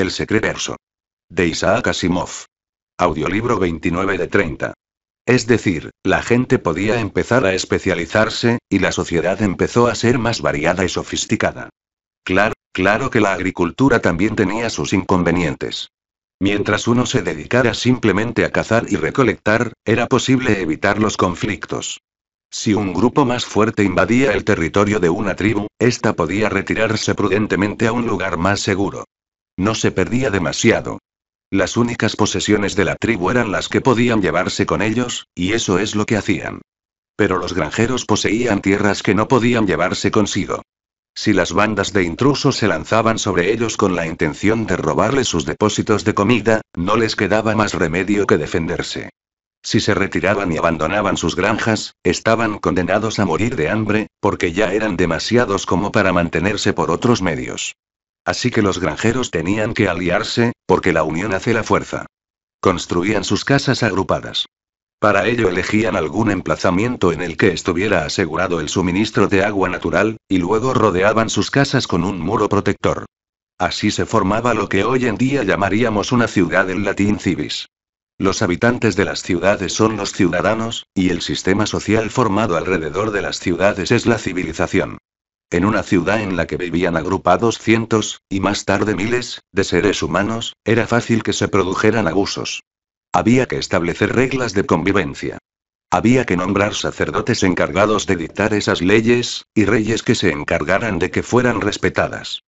El verso De Isaac Asimov. Audiolibro 29 de 30. Es decir, la gente podía empezar a especializarse, y la sociedad empezó a ser más variada y sofisticada. Claro, claro que la agricultura también tenía sus inconvenientes. Mientras uno se dedicara simplemente a cazar y recolectar, era posible evitar los conflictos. Si un grupo más fuerte invadía el territorio de una tribu, ésta podía retirarse prudentemente a un lugar más seguro. No se perdía demasiado. Las únicas posesiones de la tribu eran las que podían llevarse con ellos, y eso es lo que hacían. Pero los granjeros poseían tierras que no podían llevarse consigo. Si las bandas de intrusos se lanzaban sobre ellos con la intención de robarles sus depósitos de comida, no les quedaba más remedio que defenderse. Si se retiraban y abandonaban sus granjas, estaban condenados a morir de hambre, porque ya eran demasiados como para mantenerse por otros medios. Así que los granjeros tenían que aliarse, porque la unión hace la fuerza. Construían sus casas agrupadas. Para ello elegían algún emplazamiento en el que estuviera asegurado el suministro de agua natural, y luego rodeaban sus casas con un muro protector. Así se formaba lo que hoy en día llamaríamos una ciudad en latín civis. Los habitantes de las ciudades son los ciudadanos, y el sistema social formado alrededor de las ciudades es la civilización en una ciudad en la que vivían agrupados cientos, y más tarde miles, de seres humanos, era fácil que se produjeran abusos. Había que establecer reglas de convivencia. Había que nombrar sacerdotes encargados de dictar esas leyes, y reyes que se encargaran de que fueran respetadas.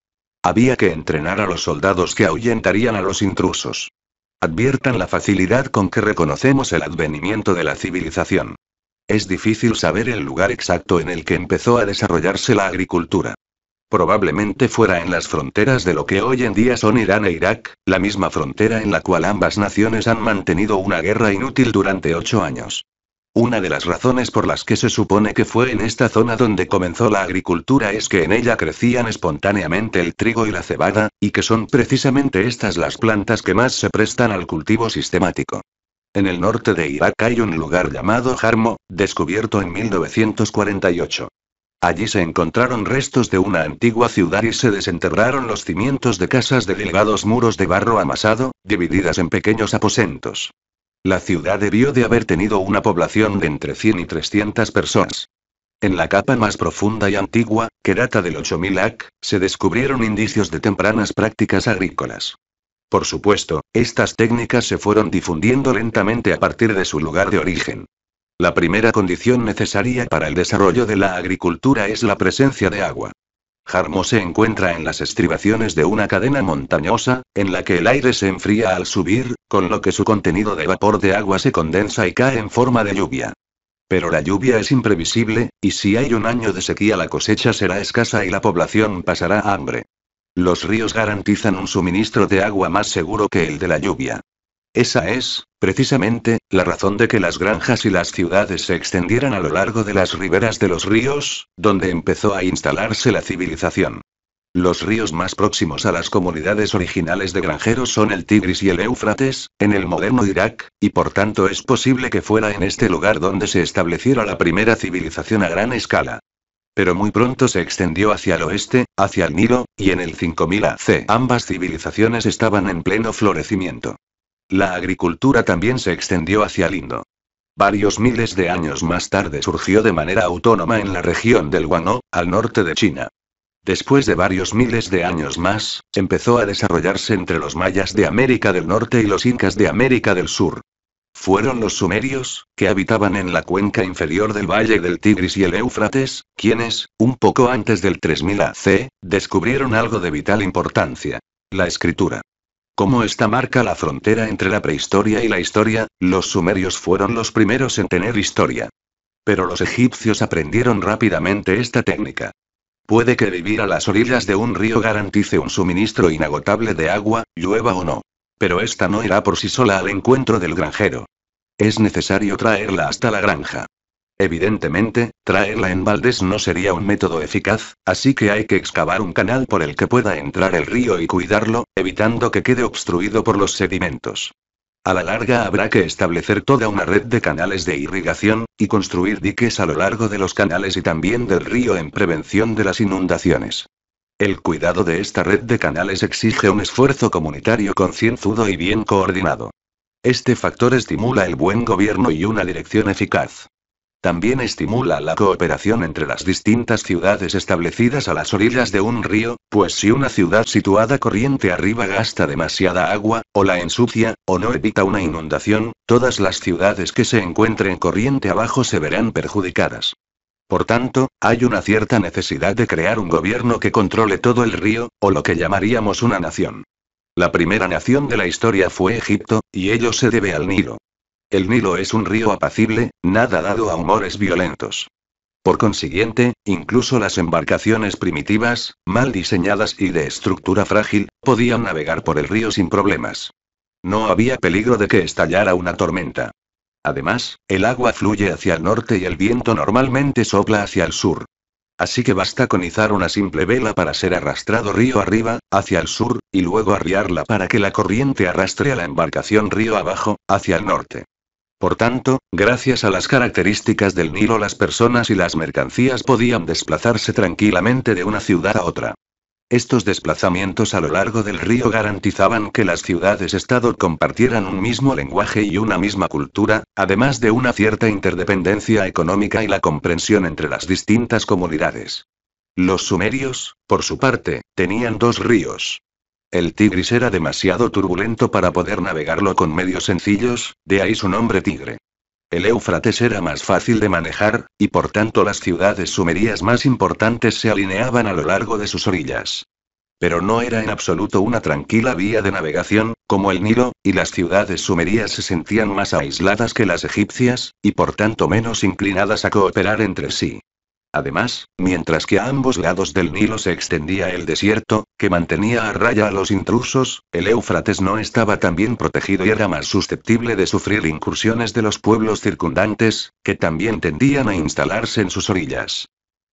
Había que entrenar a los soldados que ahuyentarían a los intrusos. Adviertan la facilidad con que reconocemos el advenimiento de la civilización. Es difícil saber el lugar exacto en el que empezó a desarrollarse la agricultura. Probablemente fuera en las fronteras de lo que hoy en día son Irán e Irak, la misma frontera en la cual ambas naciones han mantenido una guerra inútil durante ocho años. Una de las razones por las que se supone que fue en esta zona donde comenzó la agricultura es que en ella crecían espontáneamente el trigo y la cebada, y que son precisamente estas las plantas que más se prestan al cultivo sistemático. En el norte de Irak hay un lugar llamado Jarmo, descubierto en 1948. Allí se encontraron restos de una antigua ciudad y se desenterraron los cimientos de casas de delgados muros de barro amasado, divididas en pequeños aposentos. La ciudad debió de haber tenido una población de entre 100 y 300 personas. En la capa más profunda y antigua, que data del 8000 AC, se descubrieron indicios de tempranas prácticas agrícolas. Por supuesto, estas técnicas se fueron difundiendo lentamente a partir de su lugar de origen. La primera condición necesaria para el desarrollo de la agricultura es la presencia de agua. Jarmo se encuentra en las estribaciones de una cadena montañosa, en la que el aire se enfría al subir, con lo que su contenido de vapor de agua se condensa y cae en forma de lluvia. Pero la lluvia es imprevisible, y si hay un año de sequía la cosecha será escasa y la población pasará hambre. Los ríos garantizan un suministro de agua más seguro que el de la lluvia. Esa es, precisamente, la razón de que las granjas y las ciudades se extendieran a lo largo de las riberas de los ríos, donde empezó a instalarse la civilización. Los ríos más próximos a las comunidades originales de granjeros son el Tigris y el Éufrates, en el moderno Irak, y por tanto es posible que fuera en este lugar donde se estableciera la primera civilización a gran escala pero muy pronto se extendió hacia el oeste, hacia el Nilo, y en el 5000 AC ambas civilizaciones estaban en pleno florecimiento. La agricultura también se extendió hacia el Indo. Varios miles de años más tarde surgió de manera autónoma en la región del Guano, al norte de China. Después de varios miles de años más, empezó a desarrollarse entre los mayas de América del Norte y los incas de América del Sur. Fueron los sumerios, que habitaban en la cuenca inferior del valle del Tigris y el Éufrates, quienes, un poco antes del 3000 AC, descubrieron algo de vital importancia. La escritura. Como esta marca la frontera entre la prehistoria y la historia, los sumerios fueron los primeros en tener historia. Pero los egipcios aprendieron rápidamente esta técnica. Puede que vivir a las orillas de un río garantice un suministro inagotable de agua, llueva o no. Pero esta no irá por sí sola al encuentro del granjero. Es necesario traerla hasta la granja. Evidentemente, traerla en baldes no sería un método eficaz, así que hay que excavar un canal por el que pueda entrar el río y cuidarlo, evitando que quede obstruido por los sedimentos. A la larga habrá que establecer toda una red de canales de irrigación, y construir diques a lo largo de los canales y también del río en prevención de las inundaciones. El cuidado de esta red de canales exige un esfuerzo comunitario concienzudo y bien coordinado. Este factor estimula el buen gobierno y una dirección eficaz. También estimula la cooperación entre las distintas ciudades establecidas a las orillas de un río, pues si una ciudad situada corriente arriba gasta demasiada agua, o la ensucia, o no evita una inundación, todas las ciudades que se encuentren corriente abajo se verán perjudicadas. Por tanto, hay una cierta necesidad de crear un gobierno que controle todo el río, o lo que llamaríamos una nación. La primera nación de la historia fue Egipto, y ello se debe al Nilo. El Nilo es un río apacible, nada dado a humores violentos. Por consiguiente, incluso las embarcaciones primitivas, mal diseñadas y de estructura frágil, podían navegar por el río sin problemas. No había peligro de que estallara una tormenta. Además, el agua fluye hacia el norte y el viento normalmente sopla hacia el sur. Así que basta con izar una simple vela para ser arrastrado río arriba, hacia el sur, y luego arriarla para que la corriente arrastre a la embarcación río abajo, hacia el norte. Por tanto, gracias a las características del Nilo las personas y las mercancías podían desplazarse tranquilamente de una ciudad a otra. Estos desplazamientos a lo largo del río garantizaban que las ciudades-estado compartieran un mismo lenguaje y una misma cultura, además de una cierta interdependencia económica y la comprensión entre las distintas comunidades. Los sumerios, por su parte, tenían dos ríos. El Tigris era demasiado turbulento para poder navegarlo con medios sencillos, de ahí su nombre Tigre. El Éufrates era más fácil de manejar, y por tanto las ciudades sumerias más importantes se alineaban a lo largo de sus orillas. Pero no era en absoluto una tranquila vía de navegación, como el Nilo, y las ciudades sumerias se sentían más aisladas que las egipcias, y por tanto menos inclinadas a cooperar entre sí. Además, mientras que a ambos lados del Nilo se extendía el desierto, que mantenía a raya a los intrusos, el Éufrates no estaba tan bien protegido y era más susceptible de sufrir incursiones de los pueblos circundantes, que también tendían a instalarse en sus orillas.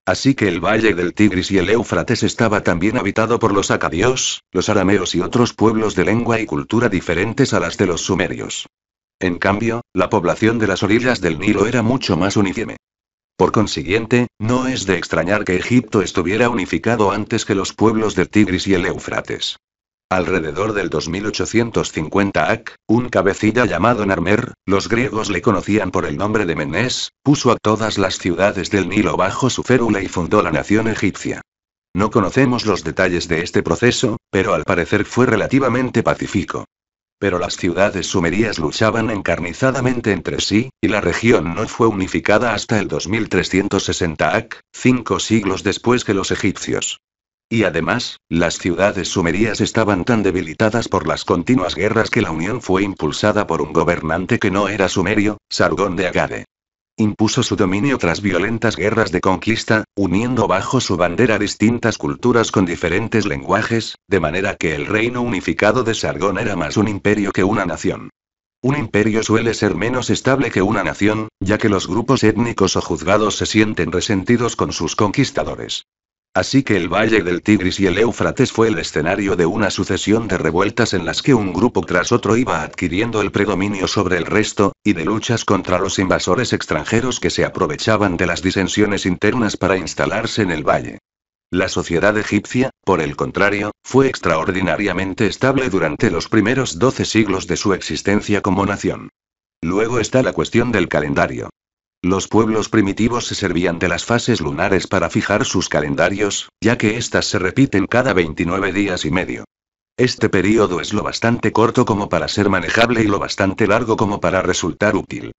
Así que el valle del Tigris y el Éufrates estaba también habitado por los acadios, los arameos y otros pueblos de lengua y cultura diferentes a las de los sumerios. En cambio, la población de las orillas del Nilo era mucho más uniforme. Por consiguiente, no es de extrañar que Egipto estuviera unificado antes que los pueblos de Tigris y el Eufrates. Alrededor del 2850 AC, un cabecilla llamado Narmer, los griegos le conocían por el nombre de Menes, puso a todas las ciudades del Nilo bajo su férula y fundó la nación egipcia. No conocemos los detalles de este proceso, pero al parecer fue relativamente pacífico. Pero las ciudades sumerias luchaban encarnizadamente entre sí, y la región no fue unificada hasta el 2360 AC, cinco siglos después que los egipcios. Y además, las ciudades sumerias estaban tan debilitadas por las continuas guerras que la unión fue impulsada por un gobernante que no era sumerio, Sargón de Agade. Impuso su dominio tras violentas guerras de conquista, uniendo bajo su bandera distintas culturas con diferentes lenguajes, de manera que el reino unificado de Sargón era más un imperio que una nación. Un imperio suele ser menos estable que una nación, ya que los grupos étnicos o juzgados se sienten resentidos con sus conquistadores. Así que el Valle del Tigris y el Éufrates fue el escenario de una sucesión de revueltas en las que un grupo tras otro iba adquiriendo el predominio sobre el resto, y de luchas contra los invasores extranjeros que se aprovechaban de las disensiones internas para instalarse en el valle. La sociedad egipcia, por el contrario, fue extraordinariamente estable durante los primeros doce siglos de su existencia como nación. Luego está la cuestión del calendario. Los pueblos primitivos se servían de las fases lunares para fijar sus calendarios, ya que éstas se repiten cada 29 días y medio. Este periodo es lo bastante corto como para ser manejable y lo bastante largo como para resultar útil.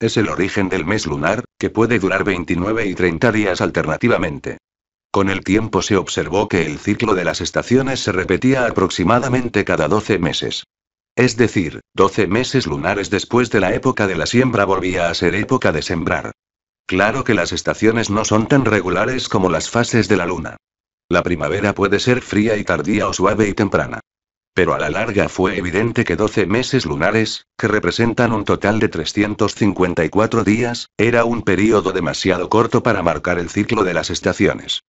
Es el origen del mes lunar, que puede durar 29 y 30 días alternativamente. Con el tiempo se observó que el ciclo de las estaciones se repetía aproximadamente cada 12 meses. Es decir, 12 meses lunares después de la época de la siembra volvía a ser época de sembrar. Claro que las estaciones no son tan regulares como las fases de la luna. La primavera puede ser fría y tardía o suave y temprana. Pero a la larga fue evidente que 12 meses lunares, que representan un total de 354 días, era un período demasiado corto para marcar el ciclo de las estaciones.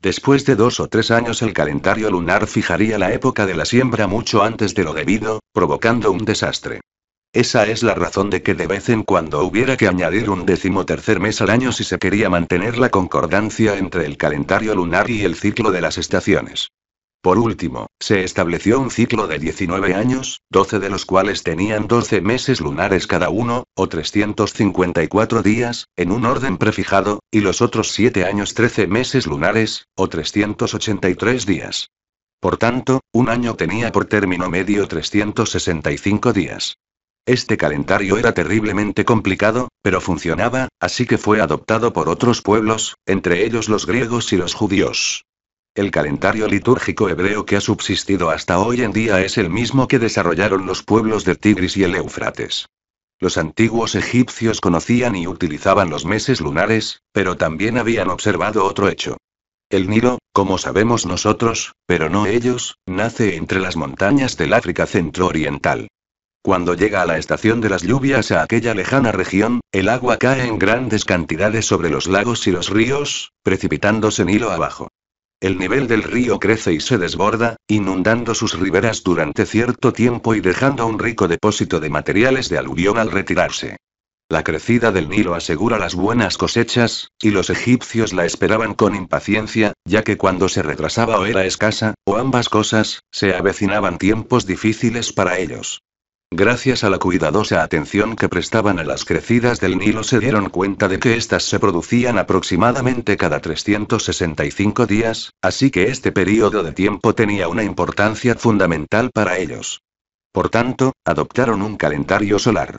Después de dos o tres años el calendario lunar fijaría la época de la siembra mucho antes de lo debido, provocando un desastre. Esa es la razón de que de vez en cuando hubiera que añadir un decimotercer mes al año si se quería mantener la concordancia entre el calendario lunar y el ciclo de las estaciones. Por último, se estableció un ciclo de 19 años, 12 de los cuales tenían 12 meses lunares cada uno, o 354 días, en un orden prefijado, y los otros 7 años 13 meses lunares, o 383 días. Por tanto, un año tenía por término medio 365 días. Este calendario era terriblemente complicado, pero funcionaba, así que fue adoptado por otros pueblos, entre ellos los griegos y los judíos. El calendario litúrgico hebreo que ha subsistido hasta hoy en día es el mismo que desarrollaron los pueblos del Tigris y el Éufrates. Los antiguos egipcios conocían y utilizaban los meses lunares, pero también habían observado otro hecho. El Nilo, como sabemos nosotros, pero no ellos, nace entre las montañas del África centro-oriental. Cuando llega a la estación de las lluvias a aquella lejana región, el agua cae en grandes cantidades sobre los lagos y los ríos, precipitándose Nilo abajo. El nivel del río crece y se desborda, inundando sus riberas durante cierto tiempo y dejando un rico depósito de materiales de aluvión al retirarse. La crecida del Nilo asegura las buenas cosechas, y los egipcios la esperaban con impaciencia, ya que cuando se retrasaba o era escasa, o ambas cosas, se avecinaban tiempos difíciles para ellos. Gracias a la cuidadosa atención que prestaban a las crecidas del Nilo se dieron cuenta de que éstas se producían aproximadamente cada 365 días, así que este periodo de tiempo tenía una importancia fundamental para ellos. Por tanto, adoptaron un calendario solar.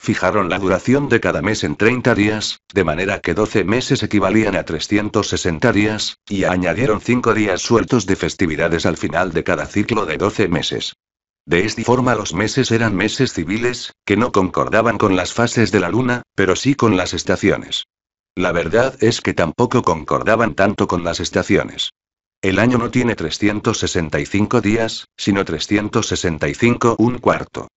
Fijaron la duración de cada mes en 30 días, de manera que 12 meses equivalían a 360 días, y añadieron 5 días sueltos de festividades al final de cada ciclo de 12 meses. De esta forma los meses eran meses civiles, que no concordaban con las fases de la luna, pero sí con las estaciones. La verdad es que tampoco concordaban tanto con las estaciones. El año no tiene 365 días, sino 365 un cuarto.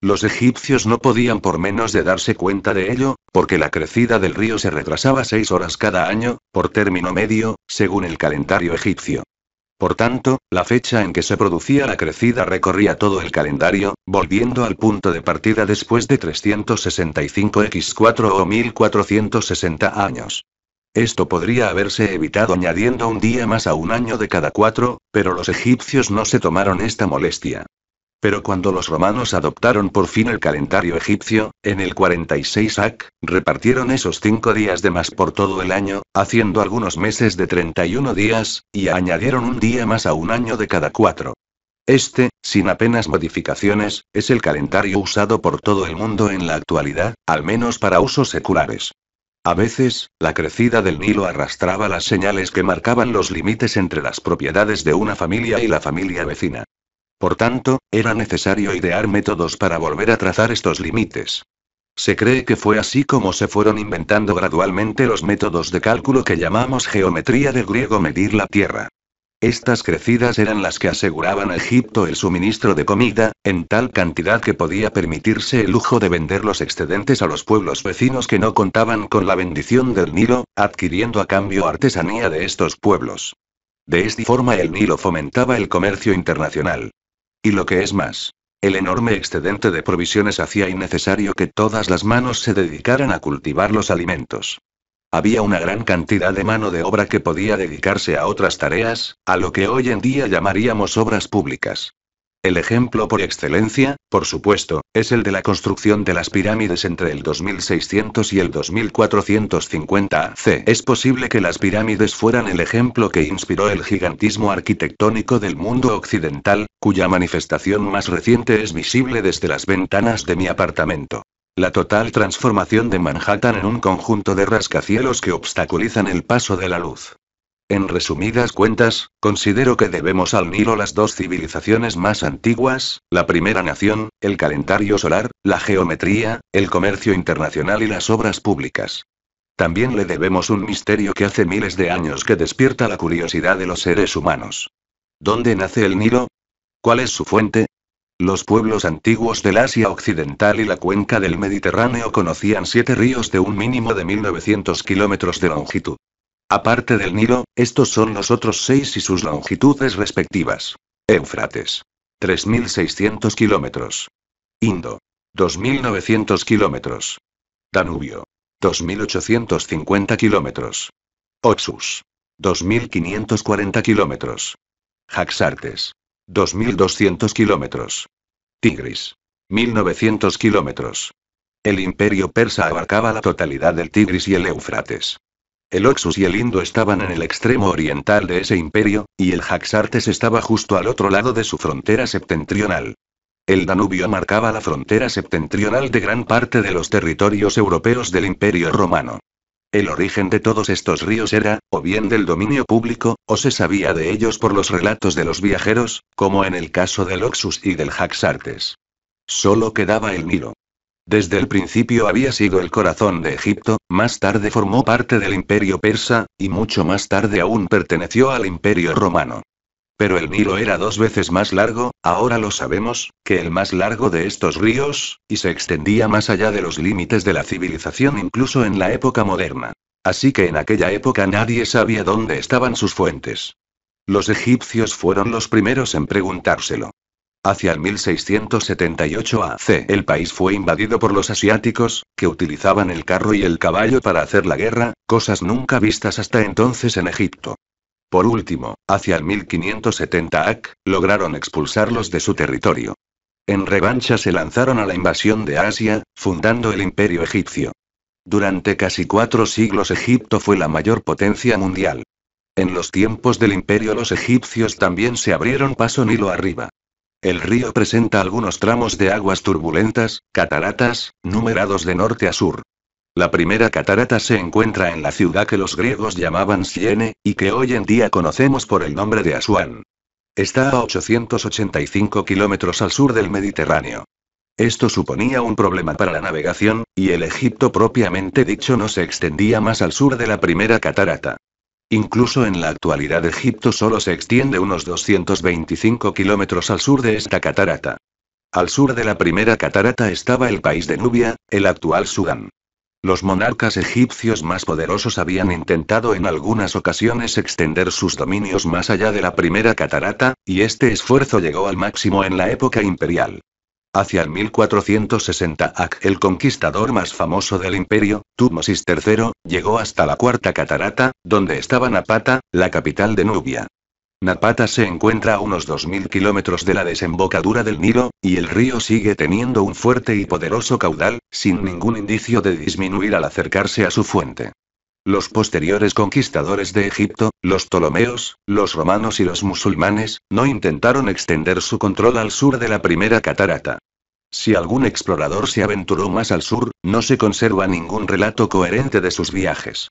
Los egipcios no podían por menos de darse cuenta de ello, porque la crecida del río se retrasaba seis horas cada año, por término medio, según el calendario egipcio. Por tanto, la fecha en que se producía la crecida recorría todo el calendario, volviendo al punto de partida después de 365x4 o 1460 años. Esto podría haberse evitado añadiendo un día más a un año de cada cuatro, pero los egipcios no se tomaron esta molestia. Pero cuando los romanos adoptaron por fin el calendario egipcio, en el 46 AC, repartieron esos cinco días de más por todo el año, haciendo algunos meses de 31 días, y añadieron un día más a un año de cada cuatro. Este, sin apenas modificaciones, es el calendario usado por todo el mundo en la actualidad, al menos para usos seculares. A veces, la crecida del Nilo arrastraba las señales que marcaban los límites entre las propiedades de una familia y la familia vecina. Por tanto, era necesario idear métodos para volver a trazar estos límites. Se cree que fue así como se fueron inventando gradualmente los métodos de cálculo que llamamos geometría del griego medir la Tierra. Estas crecidas eran las que aseguraban a Egipto el suministro de comida, en tal cantidad que podía permitirse el lujo de vender los excedentes a los pueblos vecinos que no contaban con la bendición del Nilo, adquiriendo a cambio artesanía de estos pueblos. De esta forma el Nilo fomentaba el comercio internacional. Y lo que es más, el enorme excedente de provisiones hacía innecesario que todas las manos se dedicaran a cultivar los alimentos. Había una gran cantidad de mano de obra que podía dedicarse a otras tareas, a lo que hoy en día llamaríamos obras públicas. El ejemplo por excelencia, por supuesto, es el de la construcción de las pirámides entre el 2600 y el 2450 AC. Es posible que las pirámides fueran el ejemplo que inspiró el gigantismo arquitectónico del mundo occidental, cuya manifestación más reciente es visible desde las ventanas de mi apartamento. La total transformación de Manhattan en un conjunto de rascacielos que obstaculizan el paso de la luz. En resumidas cuentas, considero que debemos al Nilo las dos civilizaciones más antiguas, la primera nación, el calendario solar, la geometría, el comercio internacional y las obras públicas. También le debemos un misterio que hace miles de años que despierta la curiosidad de los seres humanos. ¿Dónde nace el Nilo? ¿Cuál es su fuente? Los pueblos antiguos del Asia Occidental y la cuenca del Mediterráneo conocían siete ríos de un mínimo de 1900 kilómetros de longitud. Aparte del Nilo, estos son los otros seis y sus longitudes respectivas. Éufrates. 3.600 kilómetros. Indo. 2.900 kilómetros. Danubio. 2.850 kilómetros. Oxus. 2.540 kilómetros. Jaxartes. 2.200 kilómetros. Tigris. 1.900 kilómetros. El imperio persa abarcaba la totalidad del Tigris y el Éufrates. El Oxus y el Indo estaban en el extremo oriental de ese imperio, y el Jaxartes estaba justo al otro lado de su frontera septentrional. El Danubio marcaba la frontera septentrional de gran parte de los territorios europeos del imperio romano. El origen de todos estos ríos era, o bien del dominio público, o se sabía de ellos por los relatos de los viajeros, como en el caso del Oxus y del Jaxartes. Solo quedaba el Nilo. Desde el principio había sido el corazón de Egipto, más tarde formó parte del imperio persa, y mucho más tarde aún perteneció al imperio romano. Pero el Nilo era dos veces más largo, ahora lo sabemos, que el más largo de estos ríos, y se extendía más allá de los límites de la civilización incluso en la época moderna. Así que en aquella época nadie sabía dónde estaban sus fuentes. Los egipcios fueron los primeros en preguntárselo. Hacia el 1678 AC el país fue invadido por los asiáticos, que utilizaban el carro y el caballo para hacer la guerra, cosas nunca vistas hasta entonces en Egipto. Por último, hacia el 1570 AC, lograron expulsarlos de su territorio. En revancha se lanzaron a la invasión de Asia, fundando el imperio egipcio. Durante casi cuatro siglos Egipto fue la mayor potencia mundial. En los tiempos del imperio los egipcios también se abrieron paso Nilo arriba. El río presenta algunos tramos de aguas turbulentas, cataratas, numerados de norte a sur. La primera catarata se encuentra en la ciudad que los griegos llamaban Siene, y que hoy en día conocemos por el nombre de Asuán. Está a 885 kilómetros al sur del Mediterráneo. Esto suponía un problema para la navegación, y el Egipto propiamente dicho no se extendía más al sur de la primera catarata. Incluso en la actualidad Egipto solo se extiende unos 225 kilómetros al sur de esta catarata. Al sur de la primera catarata estaba el país de Nubia, el actual Sudán. Los monarcas egipcios más poderosos habían intentado en algunas ocasiones extender sus dominios más allá de la primera catarata, y este esfuerzo llegó al máximo en la época imperial. Hacia el 1460 Ak, el conquistador más famoso del imperio, Tutmosis III, llegó hasta la Cuarta Catarata, donde estaba Napata, la capital de Nubia. Napata se encuentra a unos 2.000 kilómetros de la desembocadura del Nilo, y el río sigue teniendo un fuerte y poderoso caudal, sin ningún indicio de disminuir al acercarse a su fuente. Los posteriores conquistadores de Egipto, los Ptolomeos, los romanos y los musulmanes, no intentaron extender su control al sur de la primera catarata. Si algún explorador se aventuró más al sur, no se conserva ningún relato coherente de sus viajes.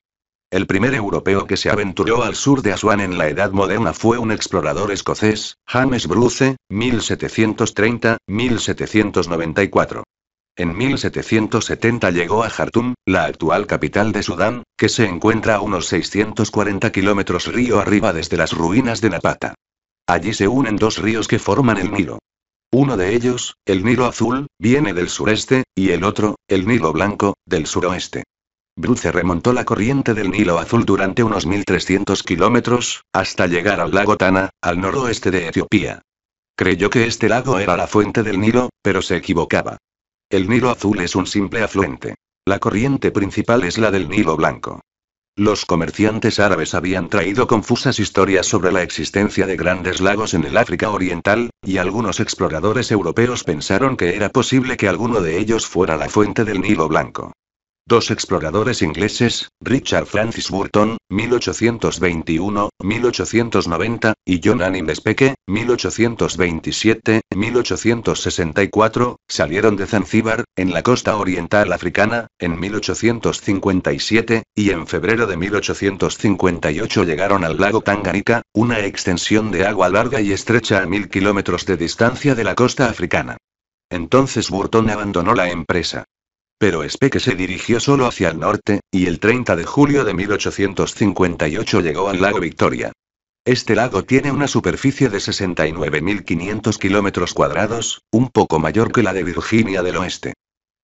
El primer europeo que se aventuró al sur de Asuán en la Edad Moderna fue un explorador escocés, James Bruce, 1730-1794. En 1770 llegó a Jartum, la actual capital de Sudán, que se encuentra a unos 640 kilómetros río arriba desde las ruinas de Napata. Allí se unen dos ríos que forman el Nilo. Uno de ellos, el Nilo Azul, viene del sureste, y el otro, el Nilo Blanco, del suroeste. Bruce remontó la corriente del Nilo Azul durante unos 1.300 kilómetros, hasta llegar al lago Tana, al noroeste de Etiopía. Creyó que este lago era la fuente del Nilo, pero se equivocaba. El Nilo Azul es un simple afluente. La corriente principal es la del Nilo Blanco. Los comerciantes árabes habían traído confusas historias sobre la existencia de grandes lagos en el África Oriental, y algunos exploradores europeos pensaron que era posible que alguno de ellos fuera la fuente del Nilo Blanco. Dos exploradores ingleses, Richard Francis Burton, 1821-1890, y John Anning Speke, 1827-1864, salieron de Zanzíbar, en la costa oriental africana, en 1857, y en febrero de 1858 llegaron al lago Tanganica, una extensión de agua larga y estrecha a mil kilómetros de distancia de la costa africana. Entonces Burton abandonó la empresa. Pero Speke se dirigió solo hacia el norte, y el 30 de julio de 1858 llegó al lago Victoria. Este lago tiene una superficie de 69.500 kilómetros cuadrados, un poco mayor que la de Virginia del Oeste.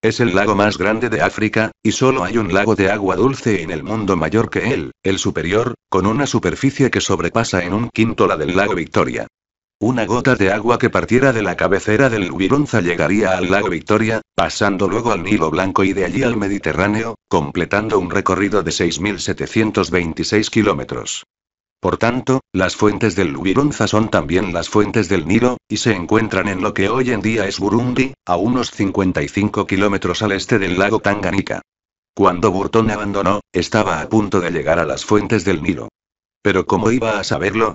Es el lago más grande de África, y solo hay un lago de agua dulce en el mundo mayor que él, el superior, con una superficie que sobrepasa en un quinto la del lago Victoria. Una gota de agua que partiera de la cabecera del Lubirunza llegaría al lago Victoria, pasando luego al Nilo Blanco y de allí al Mediterráneo, completando un recorrido de 6.726 kilómetros. Por tanto, las fuentes del Lubirunza son también las fuentes del Nilo, y se encuentran en lo que hoy en día es Burundi, a unos 55 kilómetros al este del lago Tanganica. Cuando Burton abandonó, estaba a punto de llegar a las fuentes del Nilo. Pero como iba a saberlo,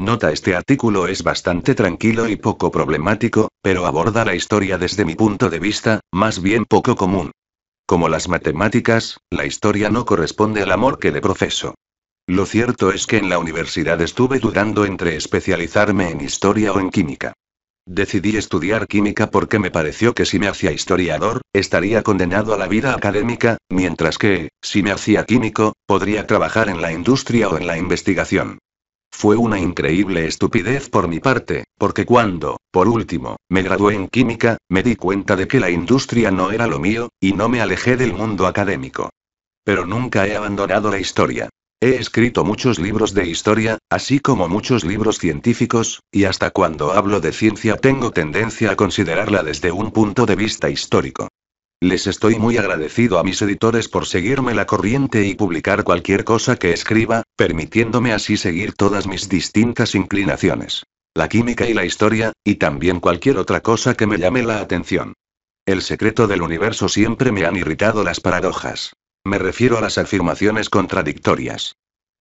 Nota este artículo es bastante tranquilo y poco problemático, pero aborda la historia desde mi punto de vista, más bien poco común. Como las matemáticas, la historia no corresponde al amor que le profeso. Lo cierto es que en la universidad estuve dudando entre especializarme en historia o en química. Decidí estudiar química porque me pareció que si me hacía historiador, estaría condenado a la vida académica, mientras que, si me hacía químico, podría trabajar en la industria o en la investigación. Fue una increíble estupidez por mi parte, porque cuando, por último, me gradué en química, me di cuenta de que la industria no era lo mío, y no me alejé del mundo académico. Pero nunca he abandonado la historia. He escrito muchos libros de historia, así como muchos libros científicos, y hasta cuando hablo de ciencia tengo tendencia a considerarla desde un punto de vista histórico. Les estoy muy agradecido a mis editores por seguirme la corriente y publicar cualquier cosa que escriba, permitiéndome así seguir todas mis distintas inclinaciones. La química y la historia, y también cualquier otra cosa que me llame la atención. El secreto del universo siempre me han irritado las paradojas. Me refiero a las afirmaciones contradictorias.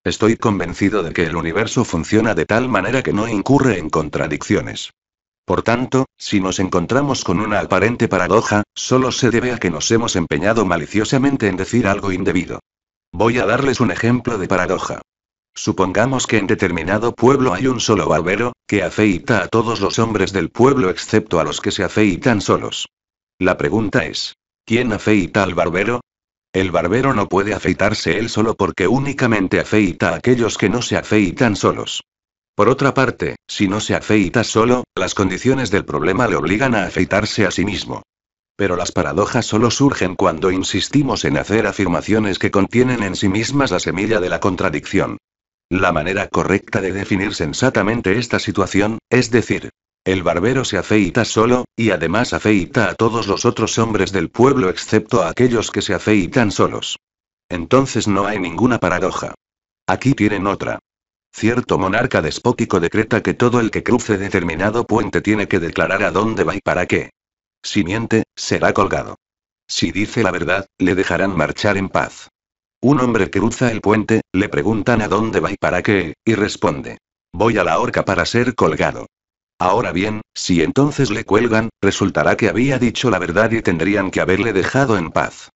Estoy convencido de que el universo funciona de tal manera que no incurre en contradicciones. Por tanto, si nos encontramos con una aparente paradoja, solo se debe a que nos hemos empeñado maliciosamente en decir algo indebido. Voy a darles un ejemplo de paradoja. Supongamos que en determinado pueblo hay un solo barbero, que afeita a todos los hombres del pueblo excepto a los que se afeitan solos. La pregunta es, ¿quién afeita al barbero? El barbero no puede afeitarse él solo porque únicamente afeita a aquellos que no se afeitan solos. Por otra parte, si no se afeita solo, las condiciones del problema le obligan a afeitarse a sí mismo. Pero las paradojas solo surgen cuando insistimos en hacer afirmaciones que contienen en sí mismas la semilla de la contradicción. La manera correcta de definir sensatamente esta situación, es decir, el barbero se afeita solo, y además afeita a todos los otros hombres del pueblo excepto a aquellos que se afeitan solos. Entonces no hay ninguna paradoja. Aquí tienen otra. Cierto monarca despótico decreta que todo el que cruce determinado puente tiene que declarar a dónde va y para qué. Si miente, será colgado. Si dice la verdad, le dejarán marchar en paz. Un hombre cruza el puente, le preguntan a dónde va y para qué, y responde. Voy a la horca para ser colgado. Ahora bien, si entonces le cuelgan, resultará que había dicho la verdad y tendrían que haberle dejado en paz.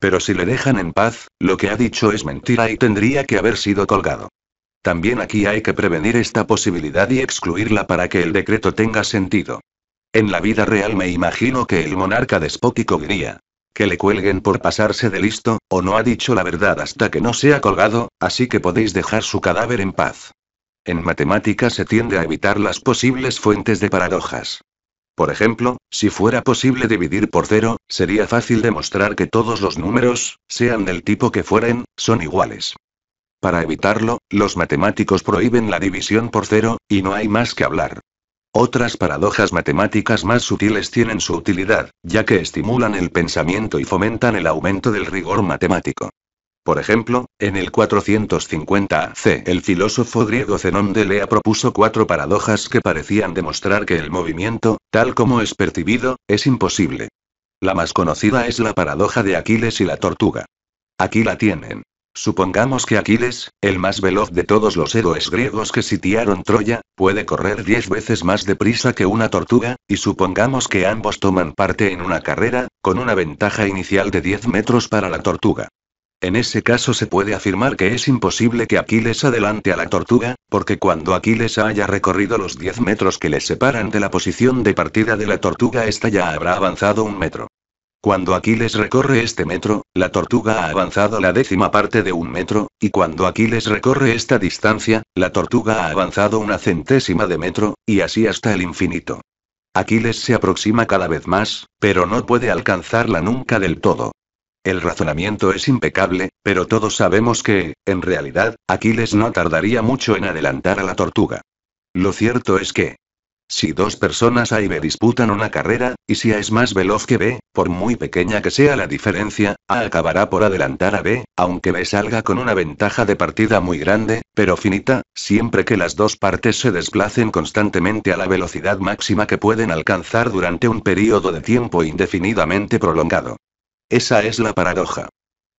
Pero si le dejan en paz, lo que ha dicho es mentira y tendría que haber sido colgado. También aquí hay que prevenir esta posibilidad y excluirla para que el decreto tenga sentido. En la vida real me imagino que el monarca despótico diría. Que le cuelguen por pasarse de listo, o no ha dicho la verdad hasta que no sea colgado, así que podéis dejar su cadáver en paz. En matemáticas se tiende a evitar las posibles fuentes de paradojas. Por ejemplo, si fuera posible dividir por cero, sería fácil demostrar que todos los números, sean del tipo que fueren, son iguales. Para evitarlo, los matemáticos prohíben la división por cero, y no hay más que hablar. Otras paradojas matemáticas más sutiles tienen su utilidad, ya que estimulan el pensamiento y fomentan el aumento del rigor matemático. Por ejemplo, en el 450 AC, el filósofo griego Zenón de Lea propuso cuatro paradojas que parecían demostrar que el movimiento, tal como es percibido, es imposible. La más conocida es la paradoja de Aquiles y la tortuga. Aquí la tienen. Supongamos que Aquiles, el más veloz de todos los héroes griegos que sitiaron Troya, puede correr diez veces más deprisa que una tortuga, y supongamos que ambos toman parte en una carrera, con una ventaja inicial de 10 metros para la tortuga. En ese caso se puede afirmar que es imposible que Aquiles adelante a la tortuga, porque cuando Aquiles haya recorrido los 10 metros que le separan de la posición de partida de la tortuga, ésta ya habrá avanzado un metro. Cuando Aquiles recorre este metro, la tortuga ha avanzado la décima parte de un metro, y cuando Aquiles recorre esta distancia, la tortuga ha avanzado una centésima de metro, y así hasta el infinito. Aquiles se aproxima cada vez más, pero no puede alcanzarla nunca del todo. El razonamiento es impecable, pero todos sabemos que, en realidad, Aquiles no tardaría mucho en adelantar a la tortuga. Lo cierto es que, si dos personas A y B disputan una carrera, y si A es más veloz que B, por muy pequeña que sea la diferencia, A acabará por adelantar a B, aunque B salga con una ventaja de partida muy grande, pero finita, siempre que las dos partes se desplacen constantemente a la velocidad máxima que pueden alcanzar durante un periodo de tiempo indefinidamente prolongado. Esa es la paradoja.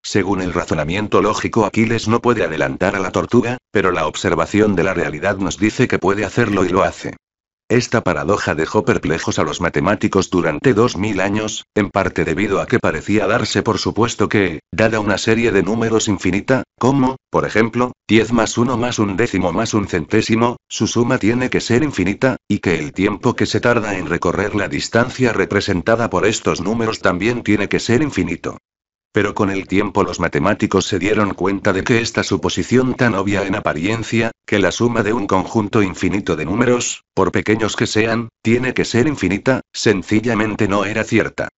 Según el razonamiento lógico, Aquiles no puede adelantar a la tortuga, pero la observación de la realidad nos dice que puede hacerlo y lo hace. Esta paradoja dejó perplejos a los matemáticos durante 2000 años, en parte debido a que parecía darse por supuesto que, dada una serie de números infinita, como, por ejemplo, 10 más 1 más un décimo más un centésimo, su suma tiene que ser infinita, y que el tiempo que se tarda en recorrer la distancia representada por estos números también tiene que ser infinito. Pero con el tiempo los matemáticos se dieron cuenta de que esta suposición tan obvia en apariencia, que la suma de un conjunto infinito de números, por pequeños que sean, tiene que ser infinita, sencillamente no era cierta.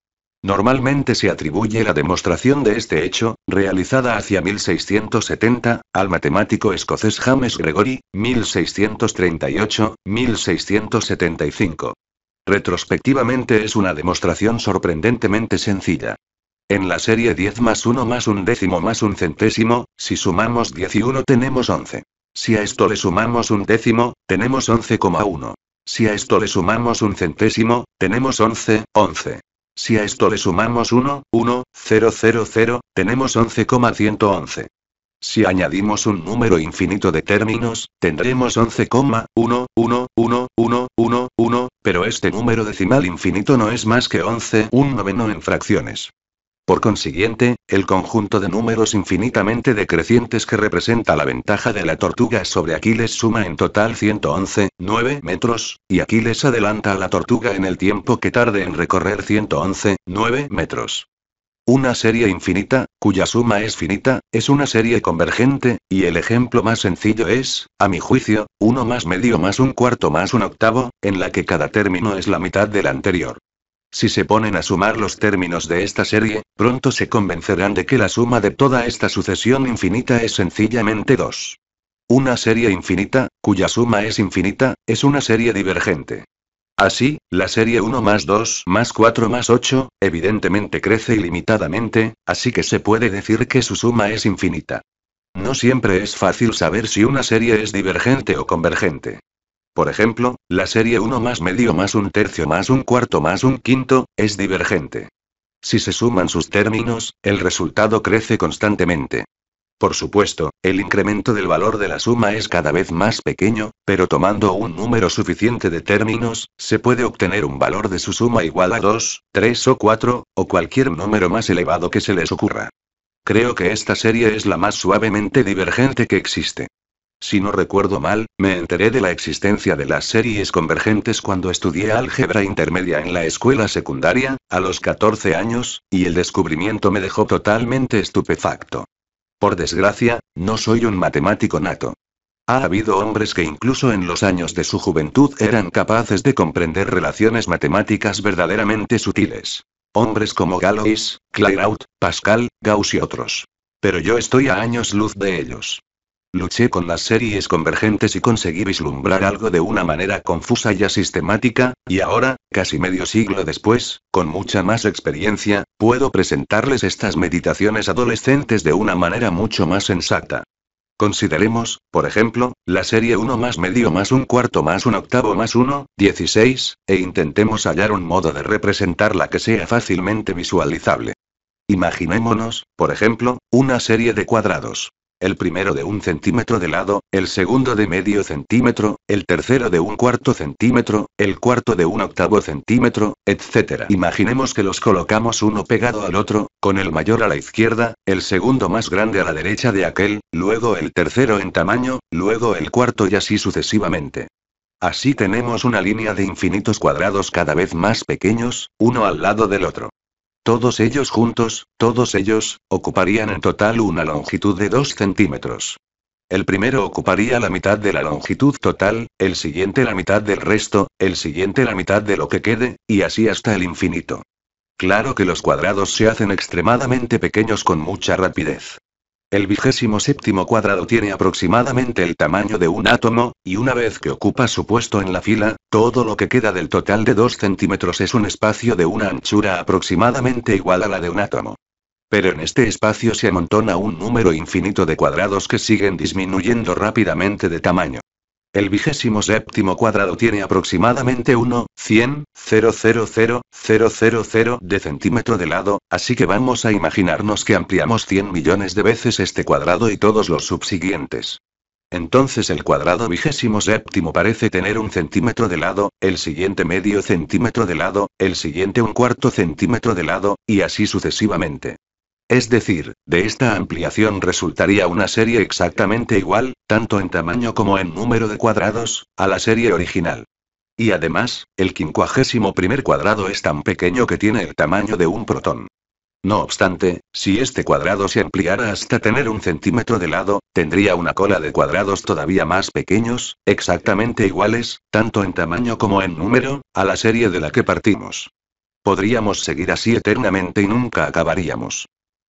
Normalmente se atribuye la demostración de este hecho, realizada hacia 1670, al matemático escocés James Gregory, 1638-1675. Retrospectivamente es una demostración sorprendentemente sencilla. En la serie 10 más 1 más un décimo más un centésimo, si sumamos 10 y 1 tenemos 11. Si a esto le sumamos un décimo, tenemos 11,1. Si a esto le sumamos un centésimo, tenemos 11, Si a esto le sumamos 1, 1, 0, 0, 0, tenemos 11,111. Si añadimos un número infinito de términos, tendremos 11,111111, pero este número decimal infinito no es más que 11, un noveno en fracciones. Por consiguiente, el conjunto de números infinitamente decrecientes que representa la ventaja de la tortuga sobre Aquiles suma en total 111,9 metros, y Aquiles adelanta a la tortuga en el tiempo que tarde en recorrer 111,9 metros. Una serie infinita, cuya suma es finita, es una serie convergente, y el ejemplo más sencillo es, a mi juicio, 1 más medio más un cuarto más un octavo, en la que cada término es la mitad del anterior. Si se ponen a sumar los términos de esta serie, pronto se convencerán de que la suma de toda esta sucesión infinita es sencillamente 2. Una serie infinita, cuya suma es infinita, es una serie divergente. Así, la serie 1 más 2 más 4 más 8, evidentemente crece ilimitadamente, así que se puede decir que su suma es infinita. No siempre es fácil saber si una serie es divergente o convergente. Por ejemplo, la serie 1 más medio más un tercio más un cuarto más un quinto, es divergente. Si se suman sus términos, el resultado crece constantemente. Por supuesto, el incremento del valor de la suma es cada vez más pequeño, pero tomando un número suficiente de términos, se puede obtener un valor de su suma igual a 2, 3 o 4, o cualquier número más elevado que se les ocurra. Creo que esta serie es la más suavemente divergente que existe. Si no recuerdo mal, me enteré de la existencia de las series convergentes cuando estudié álgebra intermedia en la escuela secundaria, a los 14 años, y el descubrimiento me dejó totalmente estupefacto. Por desgracia, no soy un matemático nato. Ha habido hombres que incluso en los años de su juventud eran capaces de comprender relaciones matemáticas verdaderamente sutiles. Hombres como Galois, Clairaut, Pascal, Gauss y otros. Pero yo estoy a años luz de ellos. Luché con las series convergentes y conseguí vislumbrar algo de una manera confusa y sistemática, y ahora, casi medio siglo después, con mucha más experiencia, puedo presentarles estas meditaciones adolescentes de una manera mucho más sensata. Consideremos, por ejemplo, la serie 1 más medio más un cuarto más un octavo más uno, 16, e intentemos hallar un modo de representarla que sea fácilmente visualizable. Imaginémonos, por ejemplo, una serie de cuadrados el primero de un centímetro de lado, el segundo de medio centímetro, el tercero de un cuarto centímetro, el cuarto de un octavo centímetro, etc. Imaginemos que los colocamos uno pegado al otro, con el mayor a la izquierda, el segundo más grande a la derecha de aquel, luego el tercero en tamaño, luego el cuarto y así sucesivamente. Así tenemos una línea de infinitos cuadrados cada vez más pequeños, uno al lado del otro. Todos ellos juntos, todos ellos, ocuparían en total una longitud de 2 centímetros. El primero ocuparía la mitad de la longitud total, el siguiente la mitad del resto, el siguiente la mitad de lo que quede, y así hasta el infinito. Claro que los cuadrados se hacen extremadamente pequeños con mucha rapidez. El vigésimo séptimo cuadrado tiene aproximadamente el tamaño de un átomo, y una vez que ocupa su puesto en la fila, todo lo que queda del total de 2 centímetros es un espacio de una anchura aproximadamente igual a la de un átomo. Pero en este espacio se amontona un número infinito de cuadrados que siguen disminuyendo rápidamente de tamaño. El vigésimo séptimo cuadrado tiene aproximadamente 1, 100, 000, de centímetro de lado, así que vamos a imaginarnos que ampliamos 100 millones de veces este cuadrado y todos los subsiguientes. Entonces el cuadrado vigésimo séptimo parece tener un centímetro de lado, el siguiente medio centímetro de lado, el siguiente un cuarto centímetro de lado, y así sucesivamente. Es decir, de esta ampliación resultaría una serie exactamente igual, tanto en tamaño como en número de cuadrados, a la serie original. Y además, el quincuagésimo primer cuadrado es tan pequeño que tiene el tamaño de un protón. No obstante, si este cuadrado se ampliara hasta tener un centímetro de lado, tendría una cola de cuadrados todavía más pequeños, exactamente iguales, tanto en tamaño como en número, a la serie de la que partimos. Podríamos seguir así eternamente y nunca acabaríamos.